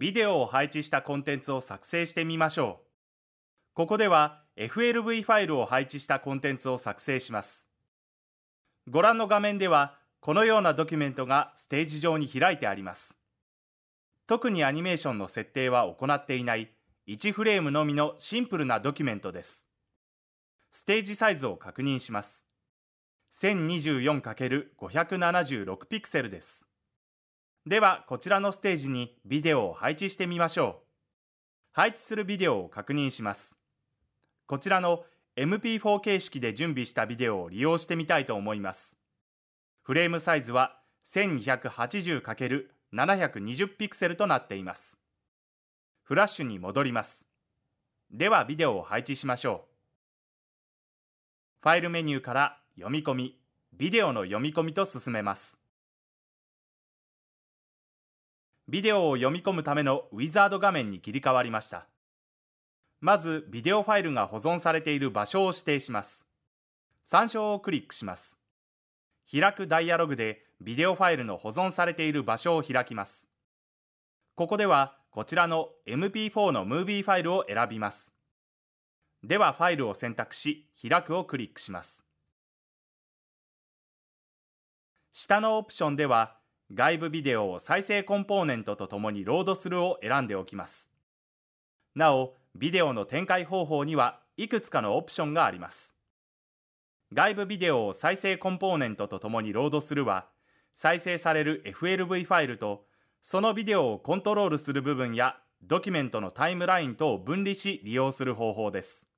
ビデオを配置したコンテンツを作成してみましょう。ここでは FLV ファイルを配置したコンテンツを作成します。ご覧の画面では、このようなドキュメントがステージ上に開いてあります。特にアニメーションの設定は行っていない1フレームのみのシンプルなドキュメントです。ステージサイズを確認します。1024×576 ピクセルです。ではこちらのステージにビデオを配置してみましょう配置するビデオを確認しますこちらの MP4 形式で準備したビデオを利用してみたいと思いますフレームサイズは 1280×720 ピクセルとなっていますフラッシュに戻りますではビデオを配置しましょうファイルメニューから読み込みビデオの読み込みと進めますビデオを読み込むためのウィザード画面に切り替わりました。まず、ビデオファイルが保存されている場所を指定します。参照をクリックします。開くダイアログで、ビデオファイルの保存されている場所を開きます。ここでは、こちらの MP4 のムービーファイルを選びます。では、ファイルを選択し、開くをクリックします。下のオプションでは、外部ビデオを再生コンポーネントとともにロードするを選んでおきます。なお、ビデオの展開方法にはいくつかのオプションがあります。外部ビデオを再生コンポーネントとともにロードするは、再生される FLV ファイルと、そのビデオをコントロールする部分やドキュメントのタイムライン等を分離し利用する方法です。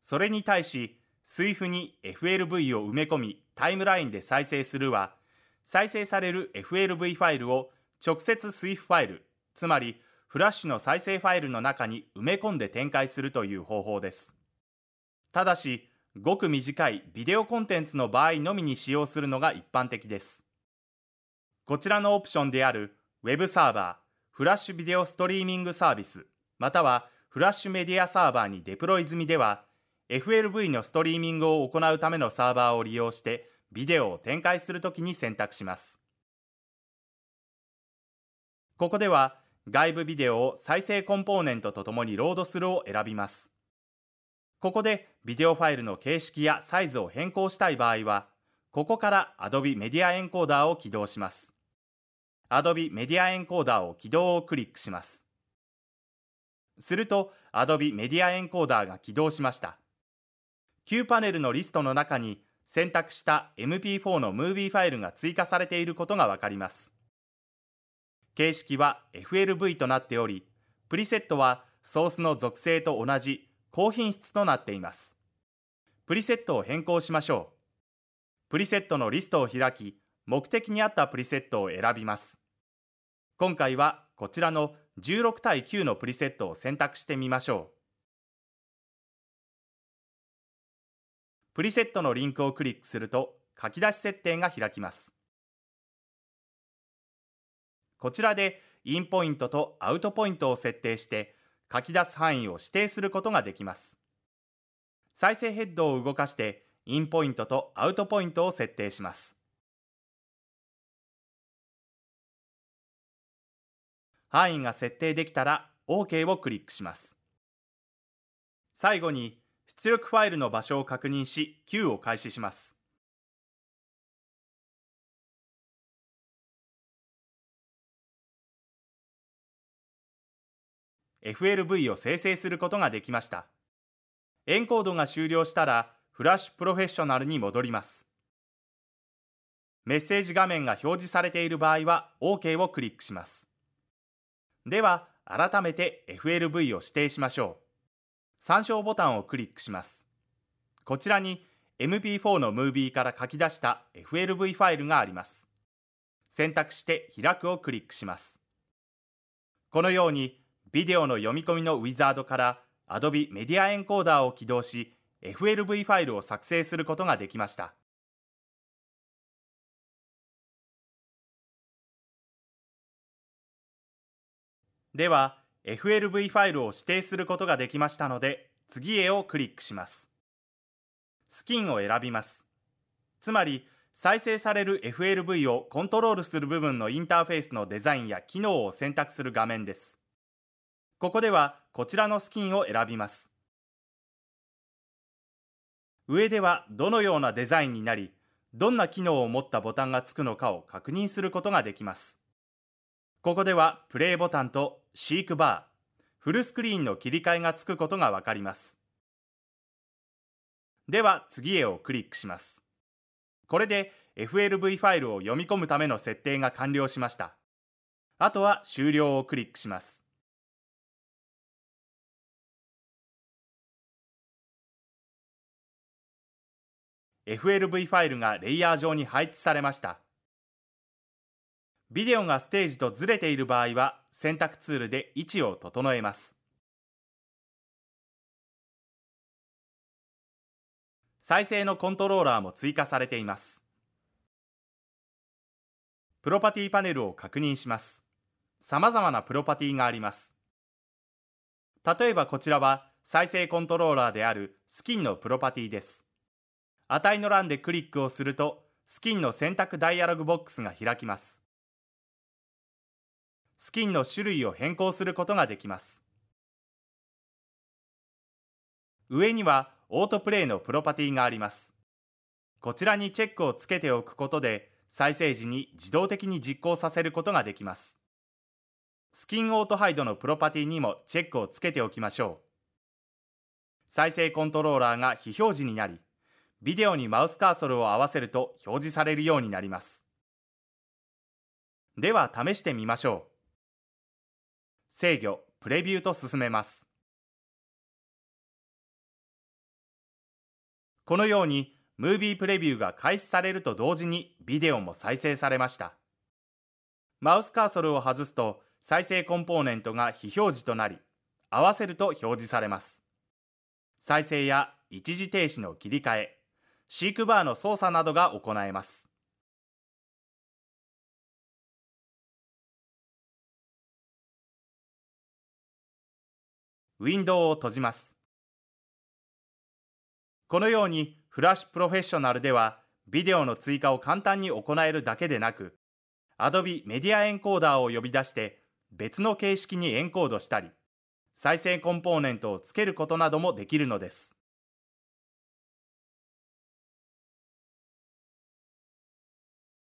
それに対し、SWIFT に FLV を埋め込みタイムラインで再生するは、再生される FLV ファイルを直接 SWIF ファイル、つまりフラッシュの再生ファイルの中に埋め込んで展開するという方法です。ただし、ごく短いビデオコンテンツの場合のみに使用するのが一般的です。こちらのオプションである Web サーバー、フラッシュビデオストリーミングサービス、またはフラッシュメディアサーバーにデプロイ済みでは、FLV のストリーミングを行うためのサーバーを利用してビデオを展開するときに選択します。ここでは外部ビデオを再生コンポーネントとともにロードするを選びます。ここでビデオファイルの形式やサイズを変更したい場合は、ここから Adobe Media Encoder を起動します。Adobe Media Encoder を起動をクリックします。すると Adobe Media Encoder が起動しました。Q パネルのリストの中に選択した MP4 のムービーファイルが追加されていることがわかります。形式は FLV となっており、プリセットはソースの属性と同じ高品質となっています。プリセットを変更しましょう。プリセットのリストを開き、目的に合ったプリセットを選びます。今回はこちらの16対9のプリセットを選択してみましょう。プリセットのリンクをクリックすると書き出し設定が開きます。こちらでインポイントとアウトポイントを設定して書き出す範囲を指定することができます。再生ヘッドを動かしてインポイントとアウトポイントを設定します。範囲が設定できたら OK をクリックします。最後に出力ファイルの場所を確認し Q を開始します。FLV を生成することができました。エンコードが終了したら、フラッシュプロフェッショナルに戻ります。メッセージ画面が表示されている場合は OK をクリックします。では、改めて FLV を指定しましょう。参照ボタンをクリックします。こちらに MP4 のムービーから書き出した FLV ファイルがあります。選択して開くをクリックします。このようにビデオの読み込みのウィザードから Adobe メディアエンコーダーを起動し FLV ファイルを作成することができました。では FLV ファイルを指定することができましたので、次へをクリックします。スキンを選びます。つまり、再生される FLV をコントロールする部分のインターフェースのデザインや機能を選択する画面です。ここではこちらのスキンを選びます。上ではどのようなデザインになり、どんな機能を持ったボタンがつくのかを確認することができます。ここではプレイボタンとシークバー、フルスクリーンの切り替えがつくことがわかります。では次へをクリックします。これで FLV ファイルを読み込むための設定が完了しました。あとは終了をクリックします。FLV ファイルがレイヤー上に配置されました。ビデオがステージとずれている場合は選択ツールで位置を整えます。再生のコントローラーも追加されています。プロパティパネルを確認します。様々なプロパティがあります。例えばこちらは再生コントローラーであるスキンのプロパティです。値の欄でクリックをするとスキンの選択ダイアログボックスが開きます。スキンの種類を変更することができます。上にはオートプレイのプロパティがあります。こちらにチェックをつけておくことで、再生時に自動的に実行させることができます。スキンオートハイドのプロパティにもチェックをつけておきましょう。再生コントローラーが非表示になり、ビデオにマウスカーソルを合わせると表示されるようになります。では試してみましょう。制御プレビューと進めますこのようにムービープレビューが開始されると同時にビデオも再生されましたマウスカーソルを外すと再生コンポーネントが非表示となり合わせると表示されます再生や一時停止の切り替えシークバーの操作などが行えますウィンドウを閉じます。このようにフラッシュプロフェッショナルではビデオの追加を簡単に行えるだけでなく Adobe メディアエンコーダーを呼び出して別の形式にエンコードしたり再生コンポーネントをつけることなどもできるのです。